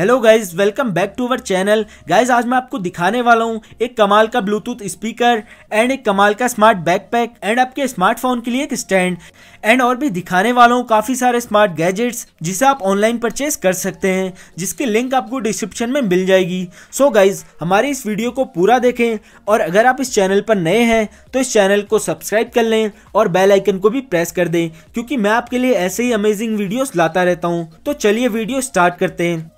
hello guys welcome back to our channel guys आज मैं आपको दिखाने वाला हूँ एक कमाल का ब्लूटूथ स्पीकर एंड एक कमाल का स्मार्ट बैकपैक एंड आपके स्मार्टफोन के लिए एक स्टैंड एंड और भी दिखाने वाला हूँ काफी सारे स्मार्ट गैजेट्स जिसे आप ऑनलाइन परचेज कर सकते हैं जिसकी लिंक आपको डिस्क्रिप्शन में मिल जाएगी सो so गाइज हमारे इस वीडियो को पूरा देखें और अगर आप इस चैनल पर नए हैं तो इस चैनल को सब्सक्राइब कर लें और बेलाइकन को भी प्रेस कर दें क्योंकि मैं आपके लिए ऐसे ही अमेजिंग वीडियोज लाता रहता हूँ तो चलिए वीडियो स्टार्ट करते हैं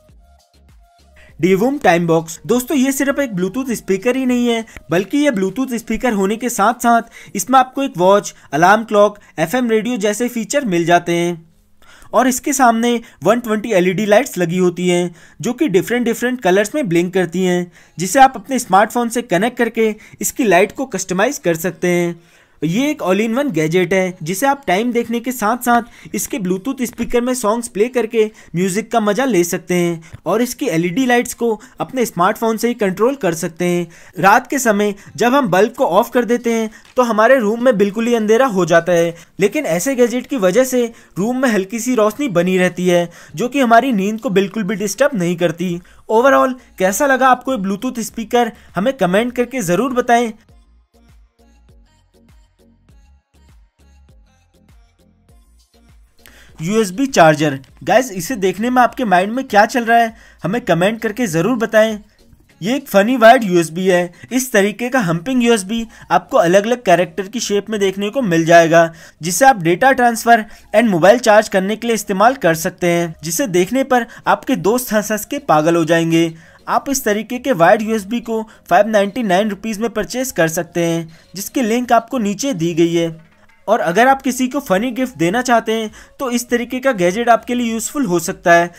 डीवूम टाइम बॉक्स दोस्तों ये सिर्फ एक ब्लूटूथ स्पीकर ही नहीं है बल्कि ये ब्लूटूथ स्पीकर होने के साथ साथ इसमें आपको एक watch alarm clock F radio जैसे फीचर मिल जाते हैं और इसके सामने 120 एलईडी लाइट्स लगी होती हैं जो कि डिफरेंट डिफरेंट कलर्स में ब्लिंक करती हैं जिसे आप अपने स्मार्टफोन से कनेक्ट करके इसकी लाइट को कस्टमाइज कर सकते हैं ये एक ऑल इन वन गैजेट है जिसे आप टाइम देखने के साथ साथ इसके ब्लूटूथ स्पीकर में सॉन्ग्स प्ले करके म्यूजिक का मजा ले सकते हैं और इसकी एलईडी लाइट्स e को अपने स्मार्टफोन से ही कंट्रोल कर सकते हैं रात के समय जब हम बल्ब को ऑफ कर देते हैं तो हमारे रूम में बिल्कुल ही अंधेरा हो जाता है लेकिन ऐसे गैजेट की वजह से रूम में हल्की सी रोशनी बनी रहती है जो कि हमारी नींद को बिल्कुल भी डिस्टर्ब नहीं करती ओवरऑल कैसा लगा आपको ब्लूटूथ स्पीकर हमें कमेंट करके ज़रूर बताएं यूएसबी चार्जर गाइज इसे देखने में आपके माइंड में क्या चल रहा है हमें कमेंट करके ज़रूर बताएं ये एक फनी वायर्ड यूएसबी है इस तरीके का हम्पिंग यूएसबी आपको अलग अलग कैरेक्टर की शेप में देखने को मिल जाएगा जिसे आप data transfer and mobile charge करने के लिए इस्तेमाल कर सकते हैं जिसे देखने पर आपके दोस्त हंस हंस के पागल हो जाएंगे आप इस तरीके के वायर्ड यूएसबी को फाइव नाइन्टी में परचेज कर सकते हैं जिसकी लिंक आपको नीचे दी गई है और अगर आप किसी को फनी गिफ्ट देना चाहते हैं तो इस तरीके का गैजेट आपके लिए यूजफुल हो सकता है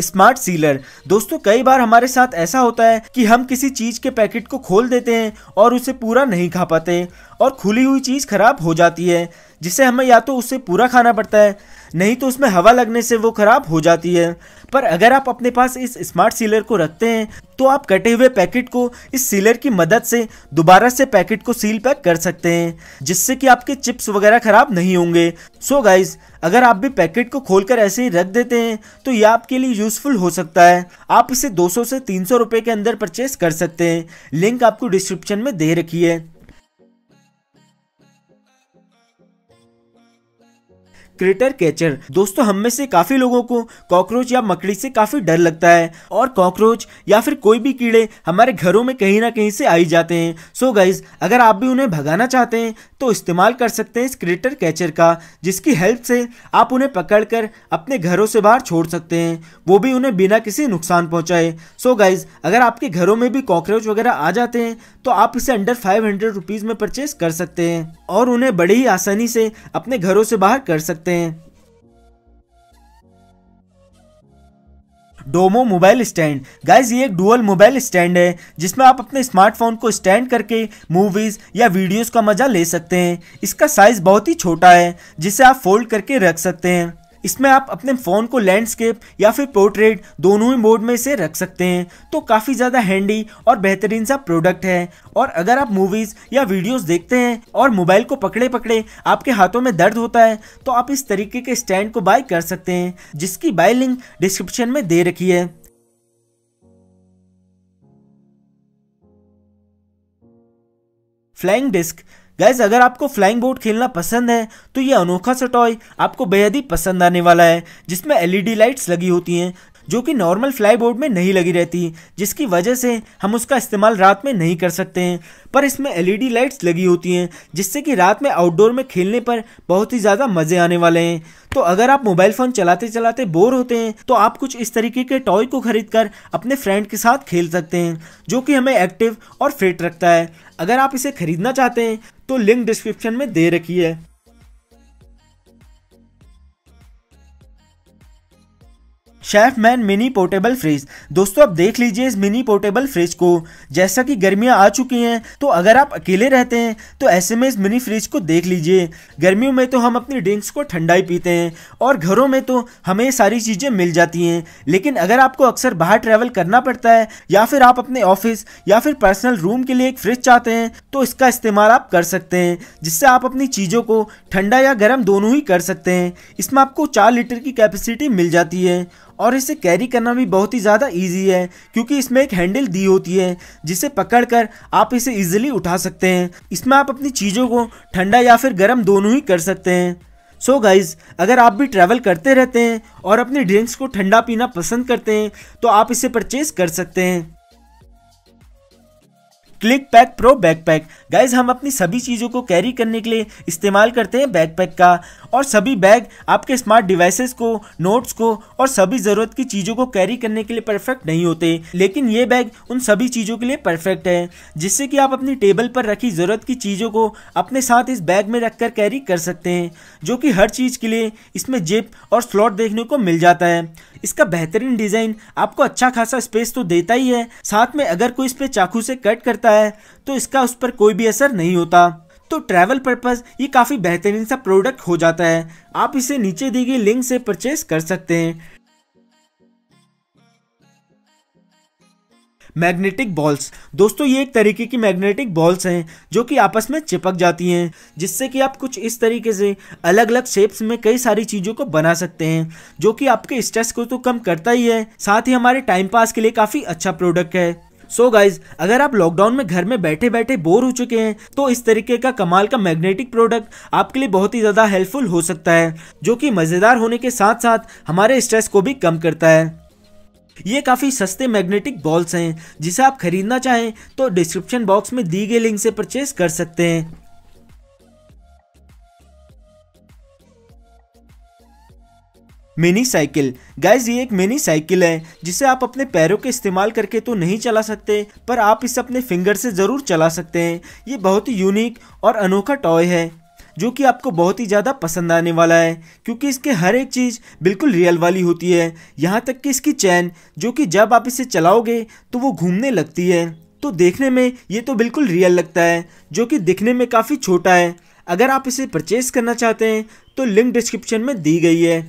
स्मार्ट सीलर दोस्तों कई बार हमारे साथ ऐसा होता है कि हम किसी चीज के पैकेट को खोल देते हैं और उसे पूरा नहीं खा पाते और खुली हुई चीज़ ख़राब हो जाती है जिसे हमें या तो उससे पूरा खाना पड़ता है नहीं तो उसमें हवा लगने से वो ख़राब हो जाती है पर अगर आप अपने पास इस स्मार्ट सीलर को रखते हैं तो आप कटे हुए पैकेट को इस सीलर की मदद से दोबारा से पैकेट को सील पैक कर सकते हैं जिससे कि आपके चिप्स वगैरह ख़राब नहीं होंगे सो so गाइज अगर आप भी पैकेट को खोलकर ऐसे ही रख देते हैं तो यह आपके लिए यूजफुल हो सकता है आप इसे 200 से 300 रुपए के अंदर परचेस कर सकते हैं लिंक आपको डिस्क्रिप्शन में दे रखी है क्रिटर कैचर दोस्तों हम में से काफी लोगों को कॉकरोच या मकड़ी से काफी डर लगता है और कॉकरोच या फिर कोई भी कीड़े हमारे घरों में कहीं ना कहीं से आई जाते हैं सो so गाइज अगर आप भी उन्हें भगाना चाहते हैं तो इस्तेमाल कर सकते हैं इस क्रेटर कैचर का जिसकी हेल्प से आप उन्हें पकड़कर अपने घरों से बाहर छोड़ सकते हैं वो भी उन्हें बिना किसी नुकसान पहुंचाए सो गाइज अगर आपके घरों में भी कॉकरोच वगैरह आ जाते हैं तो आप इसे अंडर फाइव हंड्रेड रुपीज़ में परचेज कर सकते हैं और उन्हें बड़ी ही आसानी से अपने घरों से बाहर कर सकते हैं सकते हैं डोमो मोबाइल स्टैंड गाइज ये एक डुअल मोबाइल स्टैंड है जिसमें आप अपने स्मार्टफोन को स्टैंड करके मूवीज या वीडियोस का मजा ले सकते हैं इसका साइज बहुत ही छोटा है जिसे आप फोल्ड करके रख सकते हैं इसमें आप अपने फ़ोन को लैंडस्केप या फिर पोर्ट्रेट दोनों ही मोड में से रख सकते हैं तो काफ़ी ज़्यादा हैंडी और बेहतरीन सा प्रोडक्ट है और अगर आप मूवीज़ या वीडियोज़ देखते हैं और मोबाइल को पकड़े पकड़े आपके हाथों में दर्द होता है तो आप इस तरीके के स्टैंड को बाय कर सकते हैं जिसकी बाय लिंक डिस्क्रिप्शन में दे रखी है फ्लाइंग डिस्क गाइज अगर आपको फ्लाइंग बोट खेलना पसंद है तो ये अनोखा सा टॉय आपको बेहद ही पसंद आने वाला है जिसमें एलईडी लाइट्स लगी होती हैं जो कि नॉर्मल फ्लाई बोर्ड में नहीं लगी रहती जिसकी वजह से हम उसका इस्तेमाल रात में नहीं कर सकते हैं पर इसमें एलईडी लाइट्स लगी होती हैं जिससे कि रात में आउटडोर में खेलने पर बहुत ही ज़्यादा मज़े आने वाले हैं तो अगर आप मोबाइल फ़ोन चलाते चलाते बोर होते हैं तो आप कुछ इस तरीके के टॉय को खरीद कर अपने फ्रेंड के साथ खेल सकते हैं जो कि हमें एक्टिव और फिट रखता है अगर आप इसे खरीदना चाहते हैं तो लिंक डिस्क्रिप्शन में दे रखी है Chefman mini portable fridge दोस्तों आप देख लीजिए इस मिनी पोर्टेबल फ्रिज को जैसा कि गर्मियां आ चुकी हैं तो अगर आप अकेले रहते हैं तो ऐसे में इस मिनी फ्रिज को देख लीजिए गर्मियों में तो हम अपनी ड्रिंक्स को ठंडा ही पीते हैं और घरों में तो हमें सारी चीज़ें मिल जाती हैं लेकिन अगर आपको अक्सर बाहर ट्रैवल करना पड़ता है या फिर आप अपने ऑफिस या फिर पर्सनल रूम के लिए एक फ्रिज चाहते हैं तो इसका इस्तेमाल आप कर सकते हैं जिससे आप अपनी चीज़ों को ठंडा या गर्म दोनों ही कर सकते हैं इसमें आपको चार लीटर की कैपेसिटी मिल जाती है और इसे कैरी करना भी बहुत ही ज़्यादा ईजी है क्योंकि इसमें एक हैंडल दी होती है जिसे पकड़कर आप इसे ईजिली उठा सकते हैं इसमें आप अपनी चीज़ों को ठंडा या फिर गर्म दोनों ही कर सकते हैं सो so गाइज़ अगर आप भी ट्रैवल करते रहते हैं और अपने ड्रिंक्स को ठंडा पीना पसंद करते हैं तो आप इसे परचेज़ कर सकते हैं click pack pro backpack guys हम अपनी सभी चीज़ों को कैरी करने के लिए इस्तेमाल करते हैं बैकपैक का और सभी बैग आपके स्मार्ट डिवाइसेस को नोट्स को और सभी ज़रूरत की चीज़ों को कैरी करने के लिए परफेक्ट नहीं होते लेकिन ये बैग उन सभी चीज़ों के लिए परफेक्ट है जिससे कि आप अपनी टेबल पर रखी ज़रूरत की चीज़ों को अपने साथ इस बैग में रख कैरी कर सकते हैं जो कि हर चीज़ के लिए इसमें जिप और स्लॉट देखने को मिल जाता है इसका बेहतरीन डिज़ाइन आपको अच्छा खासा स्पेस तो देता ही है साथ में अगर कोई इस पे चाकू से कट करता है तो इसका उस पर कोई भी असर नहीं होता तो ट्रैवल पर्पज़ ये काफ़ी बेहतरीन सा प्रोडक्ट हो जाता है आप इसे नीचे दी गई लिंक से परचेस कर सकते हैं मैग्नेटिक बॉल्स दोस्तों ये एक तरीके की मैग्नेटिक बॉल्स हैं जो कि आपस में चिपक जाती हैं जिससे कि आप कुछ इस तरीके से अलग अलग शेप्स में कई सारी चीज़ों को बना सकते हैं जो कि आपके स्ट्रेस को तो कम करता ही है साथ ही हमारे टाइम पास के लिए काफ़ी अच्छा प्रोडक्ट है सो so गाइज अगर आप लॉकडाउन में घर में बैठे बैठे बोर हो चुके हैं तो इस तरीके का कमाल का मैग्नेटिक प्रोडक्ट आपके लिए बहुत ही ज़्यादा हेल्पफुल हो सकता है जो कि मज़ेदार होने के साथ साथ हमारे स्ट्रेस को भी कम करता है ये काफ़ी सस्ते मैग्नेटिक बॉल्स हैं जिसे आप खरीदना चाहें तो डिस्क्रिप्शन बॉक्स में दी गई लिंक से परचेस कर सकते हैं मिनी साइकिल गाइज ये एक मिनी साइकिल है जिसे आप अपने पैरों के इस्तेमाल करके तो नहीं चला सकते पर आप इसे अपने फिंगर से ज़रूर चला सकते हैं ये बहुत ही यूनिक और अनोखा टॉय है जो कि आपको बहुत ही ज़्यादा पसंद आने वाला है क्योंकि इसके हर एक चीज़ बिल्कुल रियल वाली होती है यहाँ तक कि इसकी चैन जो कि जब आप इसे चलाओगे तो वो घूमने लगती है तो देखने में ये तो बिल्कुल रियल लगता है जो कि दिखने में काफ़ी छोटा है अगर आप इसे परचेस करना चाहते हैं तो लिंक डिस्क्रिप्शन में दी गई है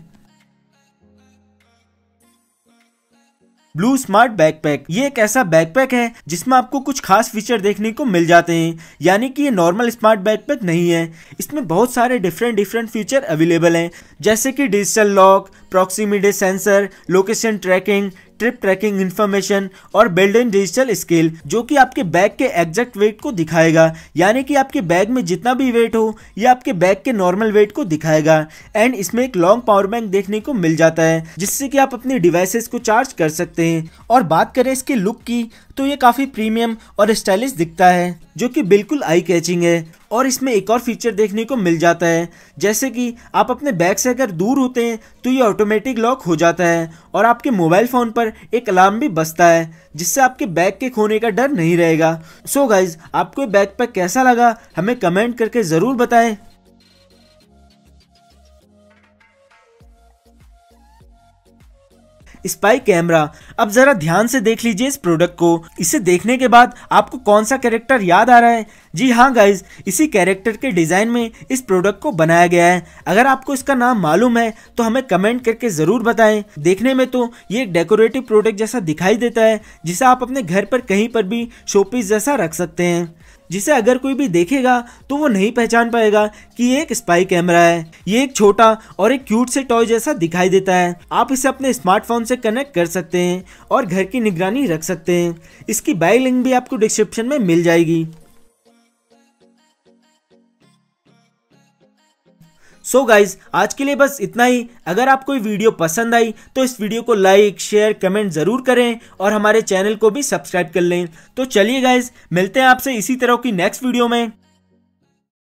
ब्लू स्मार्ट बैकपैक ये एक ऐसा बैकपैक है जिसमें आपको कुछ खास फीचर देखने को मिल जाते हैं यानी कि ये नॉर्मल स्मार्ट बैकपैक नहीं है इसमें बहुत सारे डिफरेंट डिफरेंट फीचर अवेलेबल हैं जैसे कि digital lock proximity sensor location tracking trip tracking information और बिल्ड इन डिजिटल स्केल जो कि आपके बैग के एग्जैक्ट वेट को दिखाएगा यानी कि आपके बैग में जितना भी वेट हो यह आपके बैग के नॉर्मल वेट को दिखाएगा एंड इसमें एक लॉन्ग पावर बैंक देखने को मिल जाता है जिससे कि आप अपने डिवाइसेस को चार्ज कर सकते हैं और बात करें इसके लुक की तो ये काफ़ी प्रीमियम और स्टाइलिश दिखता है जो कि बिल्कुल आई कैचिंग है और इसमें एक और फीचर देखने को मिल जाता है जैसे कि आप अपने बैग से अगर दूर होते हैं तो ये ऑटोमेटिक लॉक हो जाता है और आपके मोबाइल फ़ोन पर एक अलार्म भी बसता है जिससे आपके बैग के खोने का डर नहीं रहेगा सो so गाइज़ आपको बैग पैक कैसा लगा हमें कमेंट करके ज़रूर बताएं स्पाई कैमरा अब जरा ध्यान से देख लीजिए इस प्रोडक्ट को इसे देखने के बाद आपको कौन सा कैरेक्टर याद आ रहा है जी हाँ गाइज इसी कैरेक्टर के डिज़ाइन में इस प्रोडक्ट को बनाया गया है अगर आपको इसका नाम मालूम है तो हमें कमेंट करके ज़रूर बताएं देखने में तो ये एक डेकोरेटिव प्रोडक्ट जैसा दिखाई देता है जिसे आप अपने घर पर कहीं पर भी शोपीस जैसा रख सकते हैं जिसे अगर कोई भी देखेगा तो वो नहीं पहचान पाएगा कि ये एक स्पाई कैमरा है ये एक छोटा और एक क्यूट से टॉय जैसा दिखाई देता है आप इसे अपने स्मार्टफोन से कनेक्ट कर सकते हैं और घर की निगरानी रख सकते हैं इसकी बाई लिंक भी आपको डिस्क्रिप्शन में मिल जाएगी सो so गाइज आज के लिए बस इतना ही अगर आपको वीडियो पसंद आई तो इस वीडियो को लाइक शेयर कमेंट जरूर करें और हमारे चैनल को भी सब्सक्राइब कर लें तो चलिए गाइज मिलते हैं आपसे इसी तरह की नेक्स्ट वीडियो में